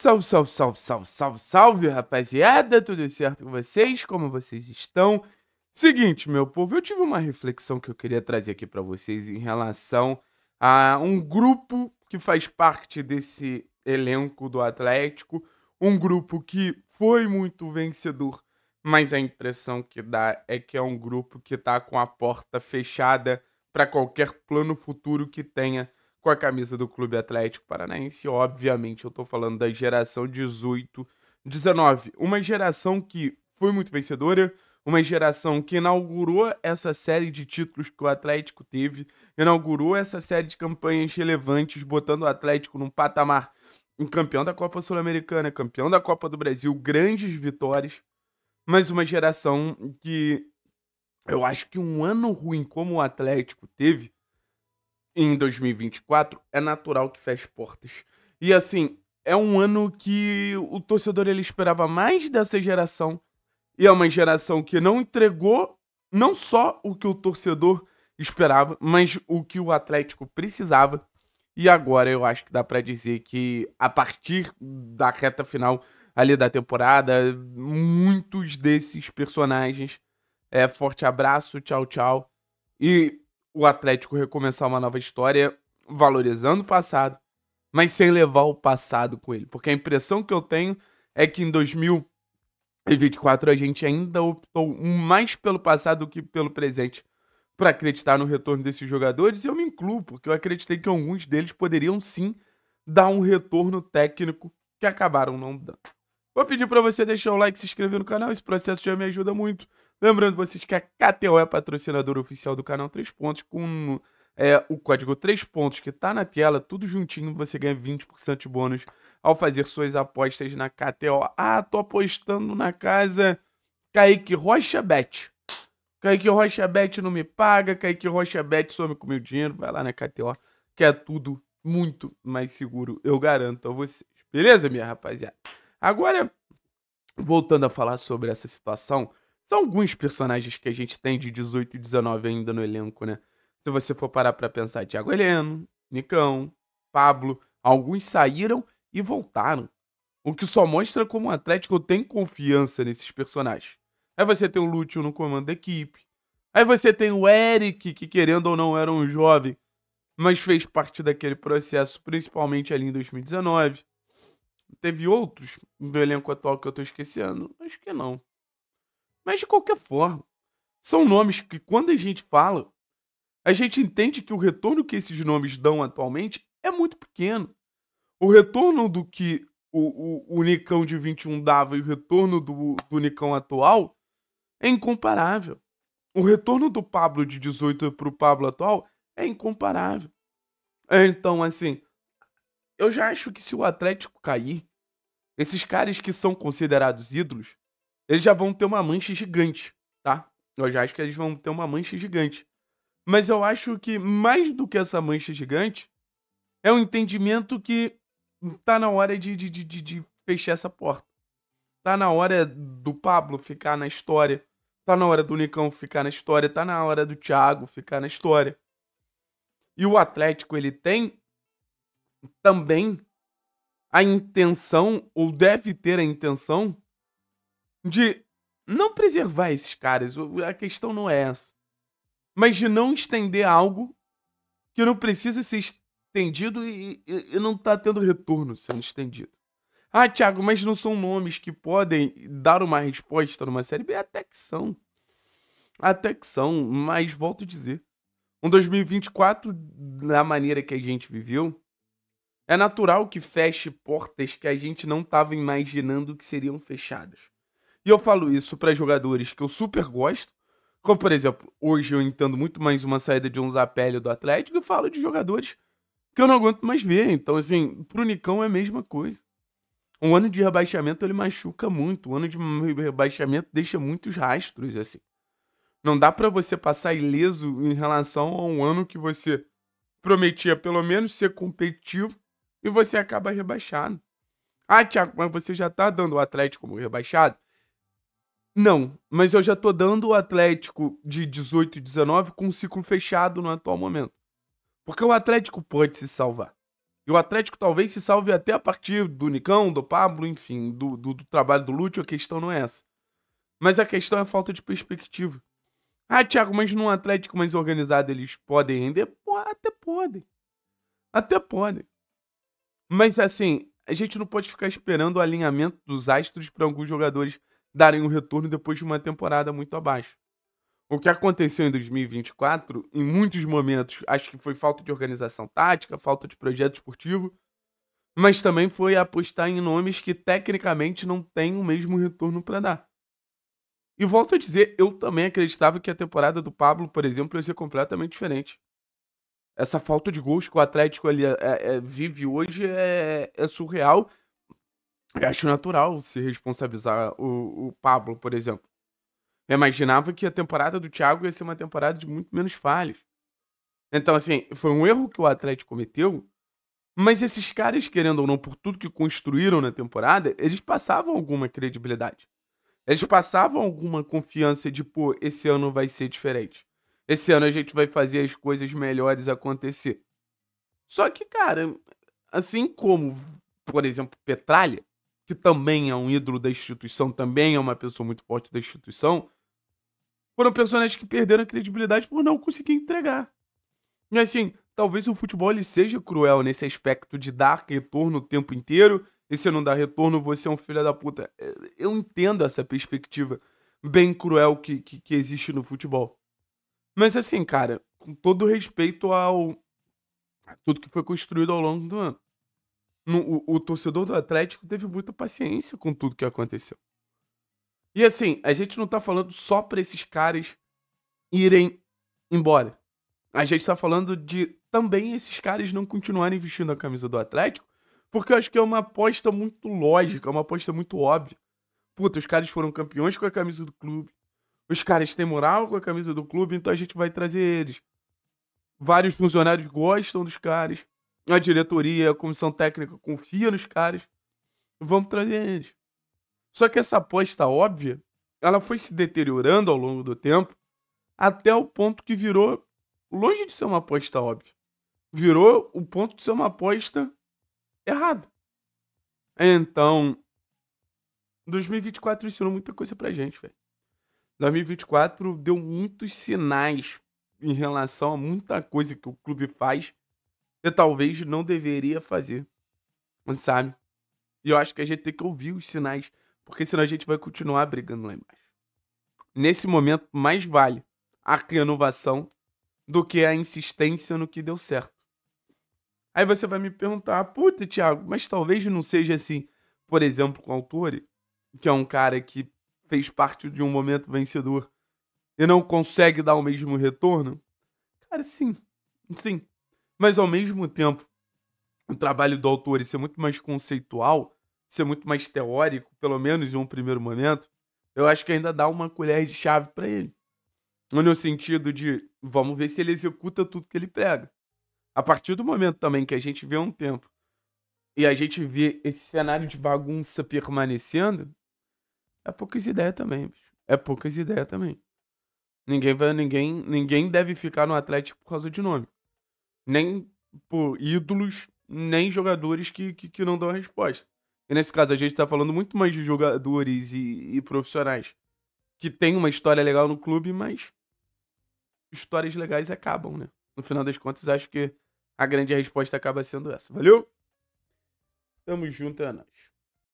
Salve, salve, salve, salve, salve, salve, rapaziada! Tudo certo com vocês? Como vocês estão? Seguinte, meu povo, eu tive uma reflexão que eu queria trazer aqui para vocês em relação a um grupo que faz parte desse elenco do Atlético, um grupo que foi muito vencedor, mas a impressão que dá é que é um grupo que está com a porta fechada para qualquer plano futuro que tenha com a camisa do Clube Atlético Paranaense. Obviamente, eu estou falando da geração 18, 19. Uma geração que foi muito vencedora, uma geração que inaugurou essa série de títulos que o Atlético teve, inaugurou essa série de campanhas relevantes, botando o Atlético num patamar em campeão da Copa Sul-Americana, campeão da Copa do Brasil, grandes vitórias, mas uma geração que eu acho que um ano ruim como o Atlético teve em 2024, é natural que feche portas. E assim, é um ano que o torcedor ele esperava mais dessa geração. E é uma geração que não entregou não só o que o torcedor esperava, mas o que o Atlético precisava. E agora eu acho que dá para dizer que a partir da reta final ali da temporada, muitos desses personagens. É, forte abraço, tchau, tchau. E o Atlético recomeçar uma nova história valorizando o passado, mas sem levar o passado com ele. Porque a impressão que eu tenho é que em 2024 a gente ainda optou mais pelo passado do que pelo presente para acreditar no retorno desses jogadores. E eu me incluo, porque eu acreditei que alguns deles poderiam sim dar um retorno técnico que acabaram não dando. Vou pedir para você deixar o like, se inscrever no canal, esse processo já me ajuda muito. Lembrando vocês que a KTO é patrocinadora oficial do canal 3 Pontos, com é, o código 3 Pontos que está na tela, tudo juntinho, você ganha 20% de bônus ao fazer suas apostas na KTO. Ah, tô apostando na casa Kaique Rocha Bet. Kaique Rocha Bet não me paga, Kaique Rocha Bet some com meu dinheiro, vai lá na KTO, que é tudo muito mais seguro, eu garanto a vocês. Beleza, minha rapaziada? Agora, voltando a falar sobre essa situação são alguns personagens que a gente tem de 18 e 19 ainda no elenco, né? Se você for parar pra pensar, Tiago Heleno, Nicão, Pablo, alguns saíram e voltaram. O que só mostra como o Atlético tem confiança nesses personagens. Aí você tem o Lúcio no comando da equipe. Aí você tem o Eric, que querendo ou não era um jovem, mas fez parte daquele processo, principalmente ali em 2019. Teve outros do elenco atual que eu tô esquecendo? Acho que não. Mas de qualquer forma, são nomes que quando a gente fala, a gente entende que o retorno que esses nomes dão atualmente é muito pequeno. O retorno do que o, o, o Nicão de 21 dava e o retorno do, do Nicão atual é incomparável. O retorno do Pablo de 18 para o Pablo atual é incomparável. Então, assim, eu já acho que se o Atlético cair, esses caras que são considerados ídolos eles já vão ter uma mancha gigante, tá? Eu já acho que eles vão ter uma mancha gigante. Mas eu acho que mais do que essa mancha gigante, é um entendimento que tá na hora de, de, de, de fechar essa porta. Tá na hora do Pablo ficar na história. Tá na hora do Nicão ficar na história. Tá na hora do Thiago ficar na história. E o Atlético, ele tem também a intenção, ou deve ter a intenção, de não preservar esses caras, a questão não é essa. Mas de não estender algo que não precisa ser estendido e, e, e não está tendo retorno sendo estendido. Ah, Thiago, mas não são nomes que podem dar uma resposta numa série B? Até que são. Até que são, mas volto a dizer. Um 2024, da maneira que a gente viveu, é natural que feche portas que a gente não estava imaginando que seriam fechadas. E eu falo isso para jogadores que eu super gosto, como por exemplo, hoje eu entendo muito mais uma saída de um Zapelli do Atlético e falo de jogadores que eu não aguento mais ver. Então, assim, pro Nicão é a mesma coisa. Um ano de rebaixamento ele machuca muito, um ano de rebaixamento deixa muitos rastros, assim. Não dá para você passar ileso em relação a um ano que você prometia pelo menos ser competitivo e você acaba rebaixado. Ah, Tiago, mas você já tá dando o Atlético como rebaixado? Não, mas eu já tô dando o Atlético de 18 e 19 com um ciclo fechado no atual momento. Porque o Atlético pode se salvar. E o Atlético talvez se salve até a partir do Nicão, do Pablo, enfim, do, do, do trabalho do Lúcio, a questão não é essa. Mas a questão é a falta de perspectiva. Ah, Thiago, mas num Atlético mais organizado eles podem render? Pô, até podem. Até podem. Mas assim, a gente não pode ficar esperando o alinhamento dos astros para alguns jogadores darem um retorno depois de uma temporada muito abaixo. O que aconteceu em 2024, em muitos momentos, acho que foi falta de organização tática, falta de projeto esportivo, mas também foi apostar em nomes que tecnicamente não têm o mesmo retorno para dar. E volto a dizer, eu também acreditava que a temporada do Pablo, por exemplo, ia ser completamente diferente. Essa falta de gols que o Atlético ali, é, é, vive hoje é, é surreal eu acho natural se responsabilizar o, o Pablo, por exemplo. Eu imaginava que a temporada do Thiago ia ser uma temporada de muito menos falhas. Então, assim, foi um erro que o Atlético cometeu, mas esses caras, querendo ou não, por tudo que construíram na temporada, eles passavam alguma credibilidade. Eles passavam alguma confiança de, pô, esse ano vai ser diferente. Esse ano a gente vai fazer as coisas melhores acontecer. Só que, cara, assim como, por exemplo, Petralha, que também é um ídolo da instituição, também é uma pessoa muito forte da instituição, foram personagens que perderam a credibilidade por não conseguir entregar. E assim, talvez o futebol ele seja cruel nesse aspecto de dar retorno o tempo inteiro, e se não dá retorno, você é um filho da puta. É, eu entendo essa perspectiva bem cruel que, que, que existe no futebol. Mas assim, cara, com todo respeito ao a tudo que foi construído ao longo do ano no, o, o torcedor do Atlético teve muita paciência com tudo que aconteceu. E assim, a gente não tá falando só pra esses caras irem embora. A gente tá falando de também esses caras não continuarem vestindo a camisa do Atlético, porque eu acho que é uma aposta muito lógica, é uma aposta muito óbvia. Puta, os caras foram campeões com a camisa do clube. Os caras têm moral com a camisa do clube, então a gente vai trazer eles. Vários funcionários gostam dos caras a diretoria, a comissão técnica confia nos caras, vamos trazer eles. Só que essa aposta óbvia, ela foi se deteriorando ao longo do tempo, até o ponto que virou, longe de ser uma aposta óbvia, virou o ponto de ser uma aposta errada. Então, 2024 ensinou muita coisa pra gente, velho. 2024 deu muitos sinais em relação a muita coisa que o clube faz e talvez não deveria fazer, sabe? E eu acho que a gente tem que ouvir os sinais, porque senão a gente vai continuar brigando lá embaixo. Nesse momento, mais vale a renovação do que a insistência no que deu certo. Aí você vai me perguntar, puta, Thiago, mas talvez não seja assim, por exemplo, com o Autori, que é um cara que fez parte de um momento vencedor e não consegue dar o mesmo retorno? Cara, sim. Sim. Mas ao mesmo tempo, o trabalho do autor ser é muito mais conceitual, ser é muito mais teórico, pelo menos em um primeiro momento, eu acho que ainda dá uma colher de chave para ele. No sentido de, vamos ver se ele executa tudo que ele pega. A partir do momento também que a gente vê um tempo e a gente vê esse cenário de bagunça permanecendo, é poucas ideias também, bicho. É poucas ideias também. Ninguém vai, ninguém, ninguém deve ficar no Atlético por causa de nome nem por ídolos, nem jogadores que, que, que, não dão a resposta. E nesse caso, a gente está falando muito mais de jogadores e, e profissionais que tem uma história legal no clube, mas histórias legais acabam, né? No final das contas, acho que a grande resposta acaba sendo essa. Valeu? Tamo junto, é nóis.